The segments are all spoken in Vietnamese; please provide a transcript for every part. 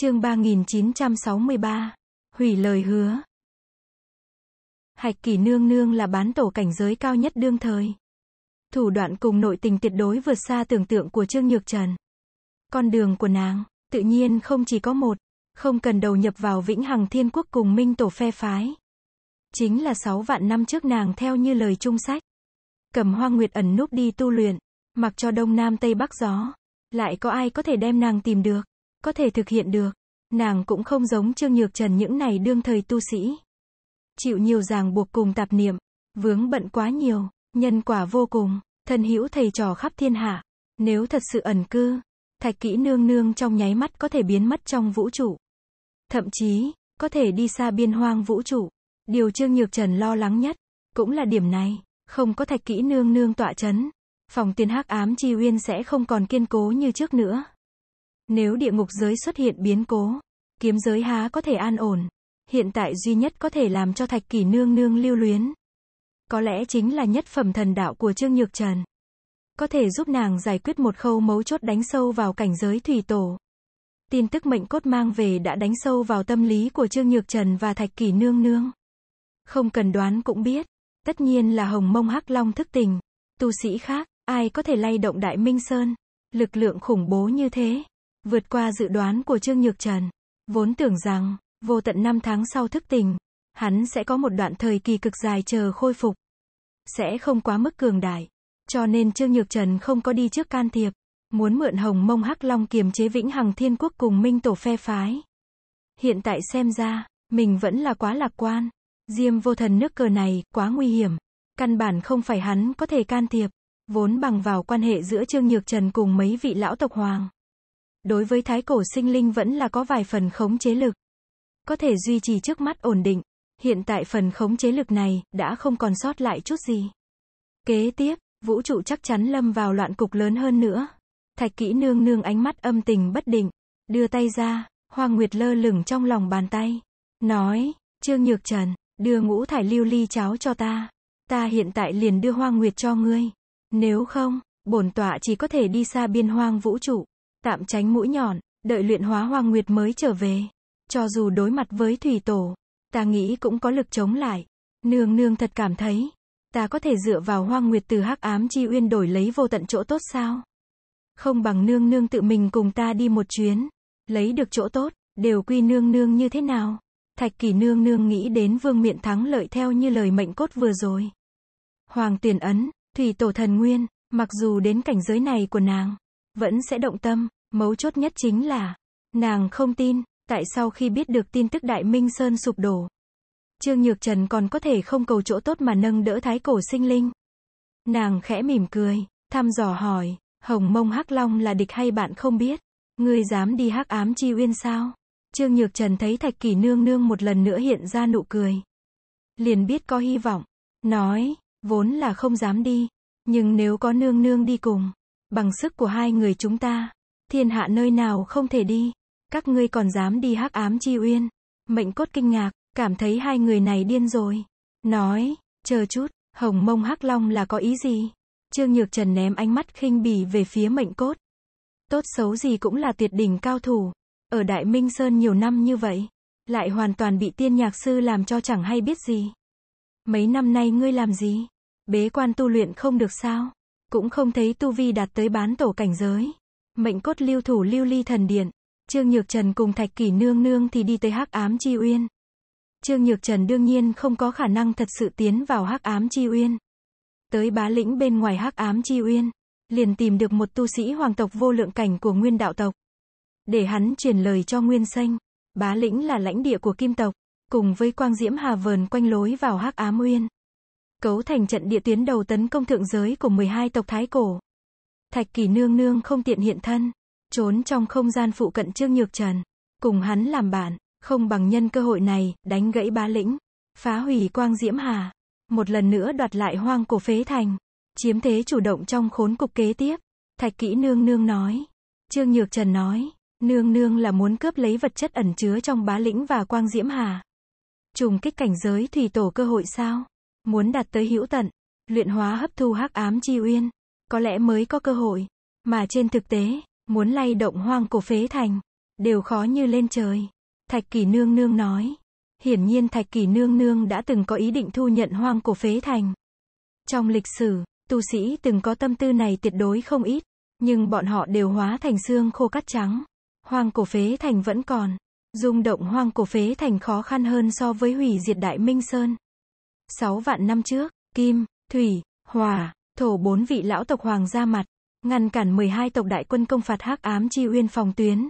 Chương 3963. Hủy lời hứa. Hạch kỳ nương nương là bán tổ cảnh giới cao nhất đương thời. Thủ đoạn cùng nội tình tuyệt đối vượt xa tưởng tượng của Trương Nhược Trần. Con đường của nàng, tự nhiên không chỉ có một, không cần đầu nhập vào vĩnh hằng thiên quốc cùng minh tổ phe phái. Chính là 6 vạn năm trước nàng theo như lời trung sách. Cầm hoa nguyệt ẩn núp đi tu luyện, mặc cho đông nam tây bắc gió. Lại có ai có thể đem nàng tìm được? có thể thực hiện được. Nàng cũng không giống Trương Nhược Trần những này đương thời tu sĩ. Chịu nhiều ràng buộc cùng tạp niệm, vướng bận quá nhiều, nhân quả vô cùng, thân hữu thầy trò khắp thiên hạ. Nếu thật sự ẩn cư, thạch kỹ nương nương trong nháy mắt có thể biến mất trong vũ trụ. Thậm chí, có thể đi xa biên hoang vũ trụ. Điều Trương Nhược Trần lo lắng nhất, cũng là điểm này, không có thạch kỹ nương nương tọa chấn. Phòng tiên hắc ám chi uyên sẽ không còn kiên cố như trước nữa. Nếu địa ngục giới xuất hiện biến cố, kiếm giới há có thể an ổn. Hiện tại duy nhất có thể làm cho thạch kỷ nương nương lưu luyến. Có lẽ chính là nhất phẩm thần đạo của Trương Nhược Trần. Có thể giúp nàng giải quyết một khâu mấu chốt đánh sâu vào cảnh giới thủy tổ. Tin tức mệnh cốt mang về đã đánh sâu vào tâm lý của Trương Nhược Trần và Thạch kỳ Nương Nương. Không cần đoán cũng biết. Tất nhiên là hồng mông hắc long thức tình. Tu sĩ khác, ai có thể lay động đại minh sơn. Lực lượng khủng bố như thế. Vượt qua dự đoán của Trương Nhược Trần. Vốn tưởng rằng, vô tận 5 tháng sau thức tỉnh, hắn sẽ có một đoạn thời kỳ cực dài chờ khôi phục. Sẽ không quá mức cường đại. Cho nên Trương Nhược Trần không có đi trước can thiệp. Muốn mượn hồng mông hắc long kiềm chế vĩnh hằng thiên quốc cùng minh tổ phe phái. Hiện tại xem ra, mình vẫn là quá lạc quan. Diêm vô thần nước cờ này, quá nguy hiểm. Căn bản không phải hắn có thể can thiệp. Vốn bằng vào quan hệ giữa Trương Nhược Trần cùng mấy vị lão tộc hoàng đối với thái cổ sinh linh vẫn là có vài phần khống chế lực. Có thể duy trì trước mắt ổn định. Hiện tại phần khống chế lực này, đã không còn sót lại chút gì. Kế tiếp, vũ trụ chắc chắn lâm vào loạn cục lớn hơn nữa. Thạch kỹ nương nương ánh mắt âm tình bất định. Đưa tay ra, Hoàng Nguyệt lơ lửng trong lòng bàn tay. Nói, Trương Nhược Trần, đưa ngũ thải lưu ly cháo cho ta. Ta hiện tại liền đưa Hoàng Nguyệt cho ngươi. Nếu không, bổn tọa chỉ có thể đi xa biên hoang vũ trụ tạm tránh mũi nhọn, đợi luyện hóa hoàng nguyệt mới trở về. Cho dù đối mặt với thủy tổ, ta nghĩ cũng có lực chống lại. Nương nương thật cảm thấy, ta có thể dựa vào hoang nguyệt từ hắc ám chi uyên đổi lấy vô tận chỗ tốt sao? Không bằng nương nương tự mình cùng ta đi một chuyến, lấy được chỗ tốt, đều quy nương nương như thế nào? Thạch kỳ nương nương nghĩ đến vương miện thắng lợi theo như lời mệnh cốt vừa rồi. Hoàng tuyển ấn, thủy tổ thần nguyên, mặc dù đến cảnh giới này của nàng, vẫn sẽ động tâm, mấu chốt nhất chính là, nàng không tin, tại sau khi biết được tin tức Đại Minh Sơn sụp đổ, Trương Nhược Trần còn có thể không cầu chỗ tốt mà nâng đỡ thái cổ sinh linh. Nàng khẽ mỉm cười, thăm dò hỏi, hồng mông hắc long là địch hay bạn không biết, ngươi dám đi hắc ám chi uyên sao? Trương Nhược Trần thấy Thạch Kỳ nương nương một lần nữa hiện ra nụ cười. Liền biết có hy vọng, nói, vốn là không dám đi, nhưng nếu có nương nương đi cùng, Bằng sức của hai người chúng ta, thiên hạ nơi nào không thể đi. Các ngươi còn dám đi hắc ám chi uyên. Mệnh cốt kinh ngạc, cảm thấy hai người này điên rồi. Nói, chờ chút, hồng mông hắc long là có ý gì? Trương Nhược Trần ném ánh mắt khinh bỉ về phía mệnh cốt. Tốt xấu gì cũng là tuyệt đỉnh cao thủ. Ở Đại Minh Sơn nhiều năm như vậy, lại hoàn toàn bị tiên nhạc sư làm cho chẳng hay biết gì. Mấy năm nay ngươi làm gì? Bế quan tu luyện không được sao? Cũng không thấy tu vi đạt tới bán tổ cảnh giới. Mệnh cốt lưu thủ lưu ly thần điện. Trương Nhược Trần cùng Thạch Kỷ Nương Nương thì đi tới Hắc Ám Chi Uyên. Trương Nhược Trần đương nhiên không có khả năng thật sự tiến vào Hắc Ám Chi Uyên. Tới bá lĩnh bên ngoài Hắc Ám Chi Uyên, liền tìm được một tu sĩ hoàng tộc vô lượng cảnh của Nguyên đạo tộc. Để hắn truyền lời cho Nguyên Xanh, bá lĩnh là lãnh địa của Kim tộc, cùng với quang diễm hà vờn quanh lối vào Hắc Ám Uyên cấu thành trận địa tuyến đầu tấn công thượng giới của 12 tộc Thái Cổ. Thạch Kỳ nương nương không tiện hiện thân, trốn trong không gian phụ cận Trương Nhược Trần, cùng hắn làm bạn, không bằng nhân cơ hội này, đánh gãy bá lĩnh, phá hủy quang diễm hà, một lần nữa đoạt lại hoang cổ phế thành, chiếm thế chủ động trong khốn cục kế tiếp. Thạch Kỹ nương nương nói, Trương Nhược Trần nói, nương nương là muốn cướp lấy vật chất ẩn chứa trong bá lĩnh và quang diễm hà. Trùng kích cảnh giới thủy tổ cơ hội sao? Muốn đạt tới hữu tận, luyện hóa hấp thu hắc ám chi uyên, có lẽ mới có cơ hội. Mà trên thực tế, muốn lay động hoang cổ phế thành, đều khó như lên trời. Thạch Kỳ Nương Nương nói. Hiển nhiên Thạch Kỳ Nương Nương đã từng có ý định thu nhận hoang cổ phế thành. Trong lịch sử, tu sĩ từng có tâm tư này tuyệt đối không ít, nhưng bọn họ đều hóa thành xương khô cắt trắng. Hoang cổ phế thành vẫn còn. Dung động hoang cổ phế thành khó khăn hơn so với hủy diệt đại minh sơn sáu vạn năm trước, kim, thủy, hỏa, thổ bốn vị lão tộc hoàng ra mặt, ngăn cản 12 tộc đại quân công phạt hắc ám chi uyên phòng tuyến.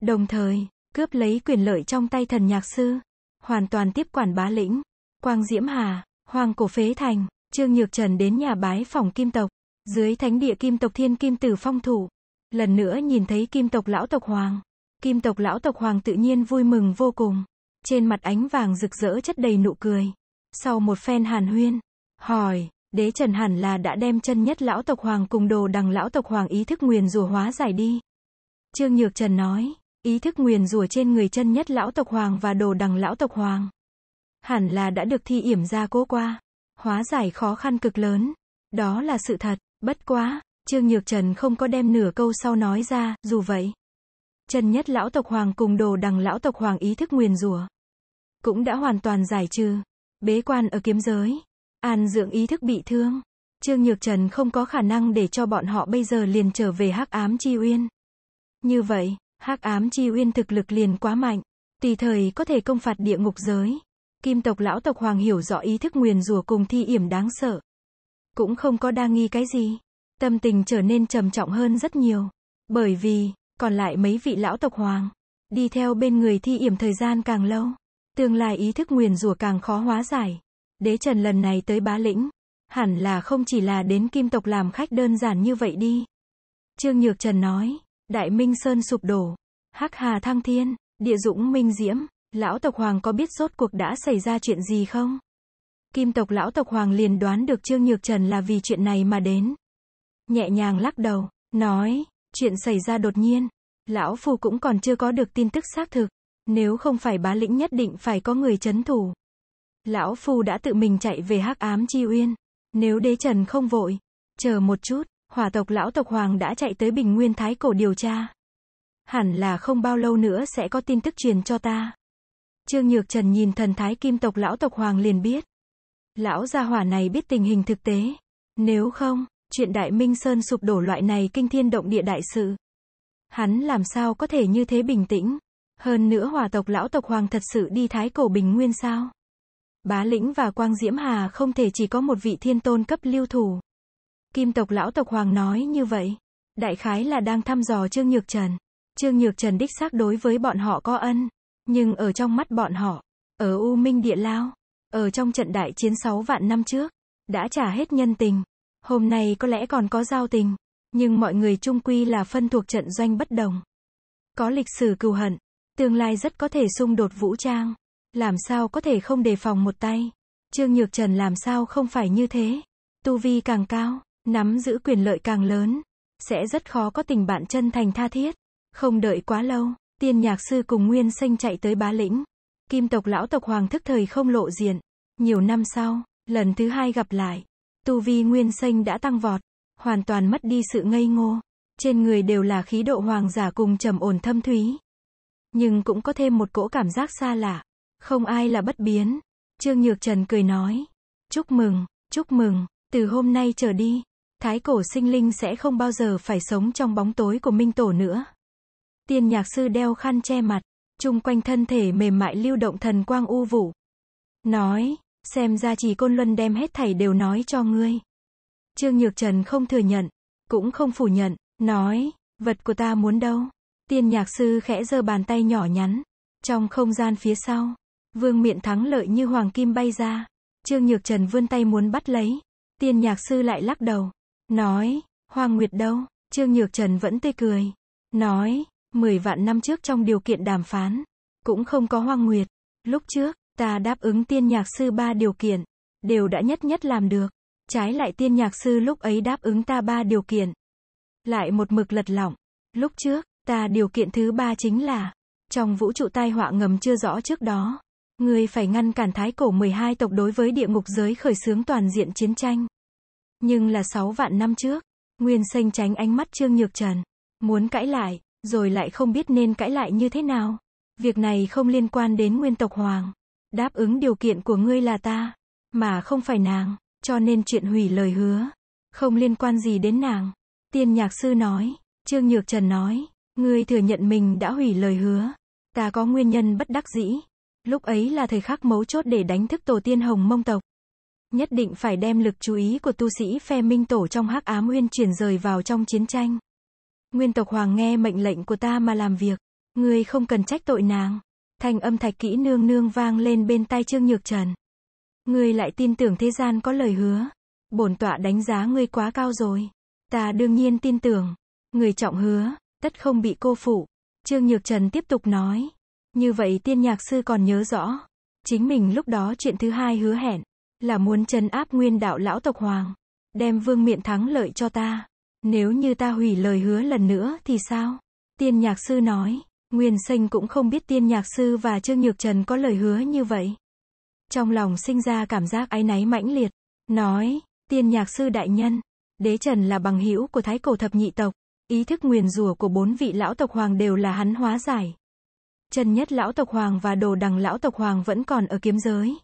Đồng thời, cướp lấy quyền lợi trong tay thần nhạc sư, hoàn toàn tiếp quản bá lĩnh, quang diễm hà, hoàng cổ phế thành, trương nhược trần đến nhà bái phòng kim tộc, dưới thánh địa kim tộc thiên kim tử phong thủ, lần nữa nhìn thấy kim tộc lão tộc hoàng, kim tộc lão tộc hoàng tự nhiên vui mừng vô cùng, trên mặt ánh vàng rực rỡ chất đầy nụ cười. Sau một phen hàn huyên, hỏi, đế trần hẳn là đã đem chân nhất lão tộc hoàng cùng đồ đằng lão tộc hoàng ý thức nguyền rủa hóa giải đi. Trương Nhược Trần nói, ý thức nguyền rủa trên người chân nhất lão tộc hoàng và đồ đằng lão tộc hoàng. Hẳn là đã được thi yểm ra cố qua. Hóa giải khó khăn cực lớn. Đó là sự thật, bất quá, Trương Nhược Trần không có đem nửa câu sau nói ra, dù vậy. Chân nhất lão tộc hoàng cùng đồ đằng lão tộc hoàng ý thức nguyền rủa cũng đã hoàn toàn giải trừ. Bế quan ở kiếm giới. An dưỡng ý thức bị thương. Trương Nhược Trần không có khả năng để cho bọn họ bây giờ liền trở về hắc ám chi uyên. Như vậy, hắc ám chi uyên thực lực liền quá mạnh. Tùy thời có thể công phạt địa ngục giới. Kim tộc lão tộc hoàng hiểu rõ ý thức nguyền rủa cùng thi yểm đáng sợ. Cũng không có đa nghi cái gì. Tâm tình trở nên trầm trọng hơn rất nhiều. Bởi vì, còn lại mấy vị lão tộc hoàng, đi theo bên người thi yểm thời gian càng lâu. Tương lai ý thức nguyền rủa càng khó hóa giải. Đế Trần lần này tới bá lĩnh, hẳn là không chỉ là đến kim tộc làm khách đơn giản như vậy đi. Trương Nhược Trần nói, Đại Minh Sơn sụp đổ, Hắc Hà thăng thiên, địa dũng minh diễm, lão tộc hoàng có biết rốt cuộc đã xảy ra chuyện gì không? Kim tộc lão tộc hoàng liền đoán được Trương Nhược Trần là vì chuyện này mà đến. Nhẹ nhàng lắc đầu, nói, chuyện xảy ra đột nhiên, lão phu cũng còn chưa có được tin tức xác thực. Nếu không phải bá lĩnh nhất định phải có người chấn thủ. Lão Phu đã tự mình chạy về hắc ám chi uyên. Nếu đế trần không vội, chờ một chút, hỏa tộc lão tộc hoàng đã chạy tới bình nguyên thái cổ điều tra. Hẳn là không bao lâu nữa sẽ có tin tức truyền cho ta. Trương Nhược Trần nhìn thần thái kim tộc lão tộc hoàng liền biết. Lão gia hỏa này biết tình hình thực tế. Nếu không, chuyện đại minh sơn sụp đổ loại này kinh thiên động địa đại sự. Hắn làm sao có thể như thế bình tĩnh. Hơn nữa hòa tộc lão tộc hoàng thật sự đi thái cổ bình nguyên sao? Bá lĩnh và quang diễm hà không thể chỉ có một vị thiên tôn cấp lưu thủ. Kim tộc lão tộc hoàng nói như vậy. Đại khái là đang thăm dò Trương Nhược Trần. Trương Nhược Trần đích xác đối với bọn họ có ân. Nhưng ở trong mắt bọn họ, ở U Minh Địa Lao, ở trong trận đại chiến 6 vạn năm trước, đã trả hết nhân tình. Hôm nay có lẽ còn có giao tình, nhưng mọi người chung quy là phân thuộc trận doanh bất đồng. Có lịch sử cừu hận, Tương lai rất có thể xung đột vũ trang. Làm sao có thể không đề phòng một tay. Trương Nhược Trần làm sao không phải như thế. Tu vi càng cao, nắm giữ quyền lợi càng lớn. Sẽ rất khó có tình bạn chân thành tha thiết. Không đợi quá lâu, tiên nhạc sư cùng Nguyên Sinh chạy tới bá lĩnh. Kim tộc lão tộc hoàng thức thời không lộ diện. Nhiều năm sau, lần thứ hai gặp lại. Tu vi Nguyên Sinh đã tăng vọt. Hoàn toàn mất đi sự ngây ngô. Trên người đều là khí độ hoàng giả cùng trầm ổn thâm thúy nhưng cũng có thêm một cỗ cảm giác xa lạ. Không ai là bất biến. Trương Nhược Trần cười nói. Chúc mừng, chúc mừng, từ hôm nay trở đi, thái cổ sinh linh sẽ không bao giờ phải sống trong bóng tối của Minh Tổ nữa. Tiên nhạc sư đeo khăn che mặt, chung quanh thân thể mềm mại lưu động thần quang u vũ. Nói, xem ra chỉ Côn Luân đem hết thảy đều nói cho ngươi. Trương Nhược Trần không thừa nhận, cũng không phủ nhận, nói, vật của ta muốn đâu. Tiên nhạc sư khẽ giơ bàn tay nhỏ nhắn. Trong không gian phía sau, vương miện thắng lợi như hoàng kim bay ra. Trương Nhược Trần vươn tay muốn bắt lấy. Tiên nhạc sư lại lắc đầu. Nói, Hoàng Nguyệt đâu? Trương Nhược Trần vẫn tê cười. Nói, mười vạn năm trước trong điều kiện đàm phán. Cũng không có Hoàng Nguyệt. Lúc trước, ta đáp ứng tiên nhạc sư ba điều kiện. Đều đã nhất nhất làm được. Trái lại tiên nhạc sư lúc ấy đáp ứng ta ba điều kiện. Lại một mực lật lỏng. Lúc trước, Ta điều kiện thứ ba chính là, trong vũ trụ tai họa ngầm chưa rõ trước đó, người phải ngăn cản thái cổ 12 tộc đối với địa ngục giới khởi xướng toàn diện chiến tranh. Nhưng là 6 vạn năm trước, Nguyên Sênh tránh ánh mắt Trương Nhược Trần, muốn cãi lại, rồi lại không biết nên cãi lại như thế nào. Việc này không liên quan đến nguyên tộc hoàng. Đáp ứng điều kiện của ngươi là ta, mà không phải nàng, cho nên chuyện hủy lời hứa, không liên quan gì đến nàng. Tiên nhạc sư nói, Trương Nhược Trần nói. Ngươi thừa nhận mình đã hủy lời hứa. Ta có nguyên nhân bất đắc dĩ. Lúc ấy là thời khắc mấu chốt để đánh thức tổ tiên hồng mông tộc. Nhất định phải đem lực chú ý của tu sĩ phe minh tổ trong hắc ám nguyên chuyển rời vào trong chiến tranh. Nguyên tộc hoàng nghe mệnh lệnh của ta mà làm việc. Ngươi không cần trách tội nàng. Thanh âm thạch kỹ nương nương vang lên bên tai Trương Nhược Trần. Ngươi lại tin tưởng thế gian có lời hứa. Bổn tọa đánh giá ngươi quá cao rồi. Ta đương nhiên tin tưởng. Người trọng hứa, tất không bị cô phụ. Trương Nhược Trần tiếp tục nói. Như vậy tiên nhạc sư còn nhớ rõ. Chính mình lúc đó chuyện thứ hai hứa hẹn, là muốn chân áp nguyên đạo lão tộc hoàng, đem vương miện thắng lợi cho ta. Nếu như ta hủy lời hứa lần nữa thì sao? Tiên nhạc sư nói, Nguyên Sinh cũng không biết tiên nhạc sư và Trương Nhược Trần có lời hứa như vậy. Trong lòng sinh ra cảm giác áy náy mãnh liệt, nói, tiên nhạc sư đại nhân, đế trần là bằng hữu của thái cổ thập nhị tộc, Ý thức nguyền rủa của bốn vị lão tộc hoàng đều là hắn hóa giải. Trần nhất lão tộc hoàng và đồ đằng lão tộc hoàng vẫn còn ở kiếm giới.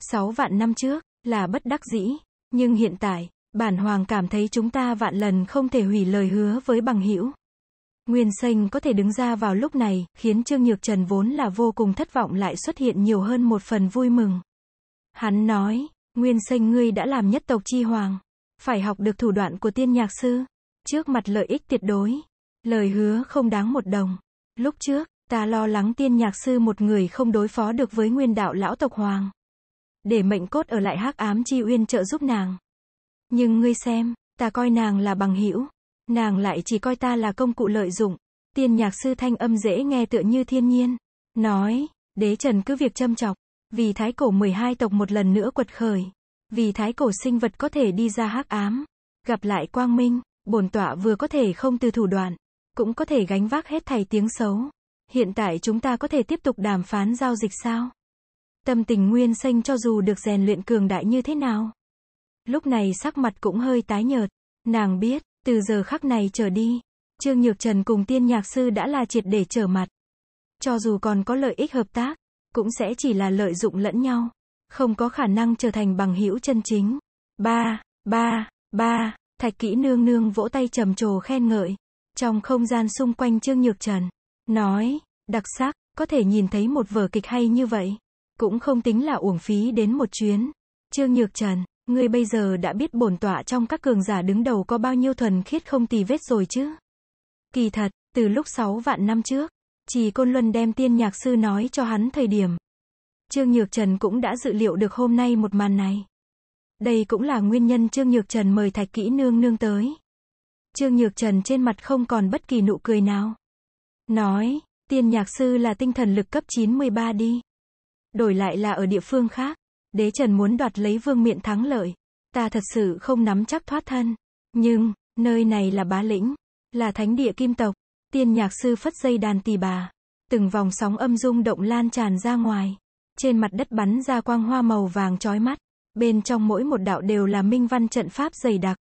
Sáu vạn năm trước, là bất đắc dĩ. Nhưng hiện tại, bản hoàng cảm thấy chúng ta vạn lần không thể hủy lời hứa với bằng hữu. Nguyên sinh có thể đứng ra vào lúc này, khiến Trương Nhược Trần vốn là vô cùng thất vọng lại xuất hiện nhiều hơn một phần vui mừng. Hắn nói, Nguyên sinh ngươi đã làm nhất tộc chi hoàng. Phải học được thủ đoạn của tiên nhạc sư trước mặt lợi ích tuyệt đối. Lời hứa không đáng một đồng. Lúc trước, ta lo lắng tiên nhạc sư một người không đối phó được với nguyên đạo lão tộc hoàng. Để mệnh cốt ở lại hắc ám chi uyên trợ giúp nàng. Nhưng ngươi xem, ta coi nàng là bằng hữu Nàng lại chỉ coi ta là công cụ lợi dụng. Tiên nhạc sư thanh âm dễ nghe tựa như thiên nhiên. Nói, đế trần cứ việc châm chọc. Vì thái cổ 12 tộc một lần nữa quật khởi. Vì thái cổ sinh vật có thể đi ra hắc ám. Gặp lại quang minh bổn tọa vừa có thể không từ thủ đoạn, cũng có thể gánh vác hết thảy tiếng xấu. Hiện tại chúng ta có thể tiếp tục đàm phán giao dịch sao? Tâm tình Nguyên Xanh cho dù được rèn luyện cường đại như thế nào, lúc này sắc mặt cũng hơi tái nhợt, nàng biết, từ giờ khắc này trở đi, Trương Nhược Trần cùng tiên nhạc sư đã là triệt để trở mặt. Cho dù còn có lợi ích hợp tác, cũng sẽ chỉ là lợi dụng lẫn nhau, không có khả năng trở thành bằng hữu chân chính. ba ba ba Thạch kỹ nương nương vỗ tay trầm trồ khen ngợi. Trong không gian xung quanh Trương Nhược Trần, nói, đặc sắc, có thể nhìn thấy một vở kịch hay như vậy. Cũng không tính là uổng phí đến một chuyến. Trương Nhược Trần, ngươi bây giờ đã biết bổn tọa trong các cường giả đứng đầu có bao nhiêu thuần khiết không tì vết rồi chứ? Kỳ thật, từ lúc 6 vạn năm trước, chỉ Côn Luân đem tiên nhạc sư nói cho hắn thời điểm. Trương Nhược Trần cũng đã dự liệu được hôm nay một màn này. Đây cũng là nguyên nhân Trương Nhược Trần mời Thạch Kỹ Nương nương tới. Trương Nhược Trần trên mặt không còn bất kỳ nụ cười nào. Nói, tiên nhạc sư là tinh thần lực cấp 93 đi. Đổi lại là ở địa phương khác, đế Trần muốn đoạt lấy vương miện thắng lợi. Ta thật sự không nắm chắc thoát thân. Nhưng, nơi này là bá lĩnh, là thánh địa kim tộc, tiên nhạc sư phất dây đàn tỳ bà. Từng vòng sóng âm rung động lan tràn ra ngoài. Trên mặt đất bắn ra quang hoa màu vàng chói mắt. Bên trong mỗi một đạo đều là minh văn trận pháp dày đặc.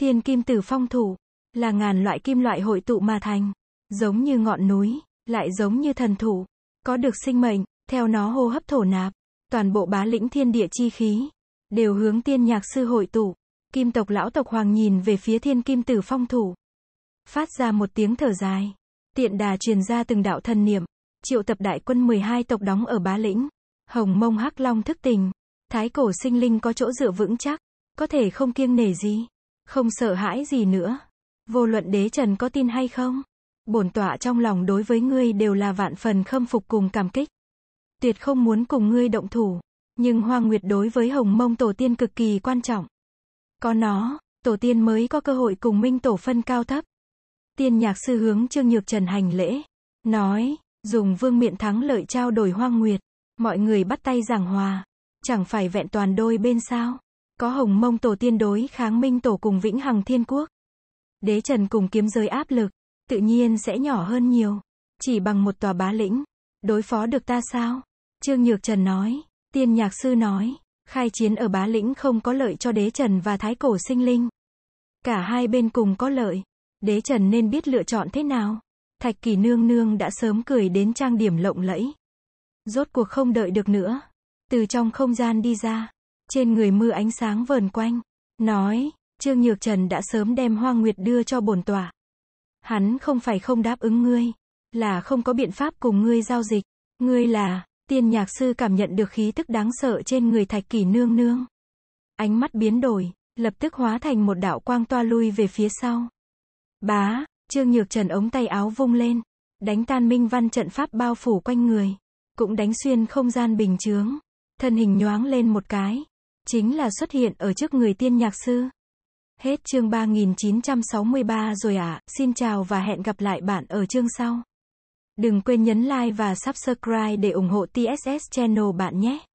Thiên kim tử phong thủ, là ngàn loại kim loại hội tụ mà thành, giống như ngọn núi, lại giống như thần thủ, có được sinh mệnh, theo nó hô hấp thổ nạp, toàn bộ bá lĩnh thiên địa chi khí, đều hướng tiên nhạc sư hội tụ. Kim tộc lão tộc hoàng nhìn về phía thiên kim tử phong thủ, phát ra một tiếng thở dài, tiện đà truyền ra từng đạo thần niệm, triệu tập đại quân 12 tộc đóng ở bá lĩnh, hồng mông hắc long thức tình, Thái cổ sinh linh có chỗ dựa vững chắc, có thể không kiêng nể gì, không sợ hãi gì nữa. Vô luận đế trần có tin hay không, bổn tọa trong lòng đối với ngươi đều là vạn phần khâm phục cùng cảm kích. Tuyệt không muốn cùng ngươi động thủ, nhưng hoa nguyệt đối với hồng mông tổ tiên cực kỳ quan trọng. Có nó, tổ tiên mới có cơ hội cùng minh tổ phân cao thấp. Tiên nhạc sư hướng Trương Nhược Trần hành lễ, nói, dùng vương miện thắng lợi trao đổi hoa nguyệt, mọi người bắt tay giảng hòa, Chẳng phải vẹn toàn đôi bên sao? Có hồng mông tổ tiên đối kháng minh tổ cùng vĩnh hằng thiên quốc. Đế trần cùng kiếm giới áp lực, tự nhiên sẽ nhỏ hơn nhiều. Chỉ bằng một tòa bá lĩnh, đối phó được ta sao? Trương Nhược Trần nói, tiên nhạc sư nói, khai chiến ở bá lĩnh không có lợi cho đế trần và thái cổ sinh linh. Cả hai bên cùng có lợi, đế trần nên biết lựa chọn thế nào. Thạch kỳ nương nương đã sớm cười đến trang điểm lộng lẫy. Rốt cuộc không đợi được nữa, từ trong không gian đi ra, trên người mưa ánh sáng vờn quanh, nói, Trương Nhược Trần đã sớm đem Hoang Nguyệt đưa cho bổn tỏa. Hắn không phải không đáp ứng ngươi, là không có biện pháp cùng ngươi giao dịch, ngươi là, tiên nhạc sư cảm nhận được khí tức đáng sợ trên người thạch kỷ nương nương. Ánh mắt biến đổi, lập tức hóa thành một đạo quang toa lui về phía sau. Bá, Trương Nhược Trần ống tay áo vung lên, đánh tan minh văn trận pháp bao phủ quanh người, cũng đánh xuyên không gian bình chướng. Thân hình nhoáng lên một cái. Chính là xuất hiện ở trước người tiên nhạc sư. Hết chương 3963 rồi ạ, à. xin chào và hẹn gặp lại bạn ở chương sau. Đừng quên nhấn like và subscribe để ủng hộ TSS channel bạn nhé.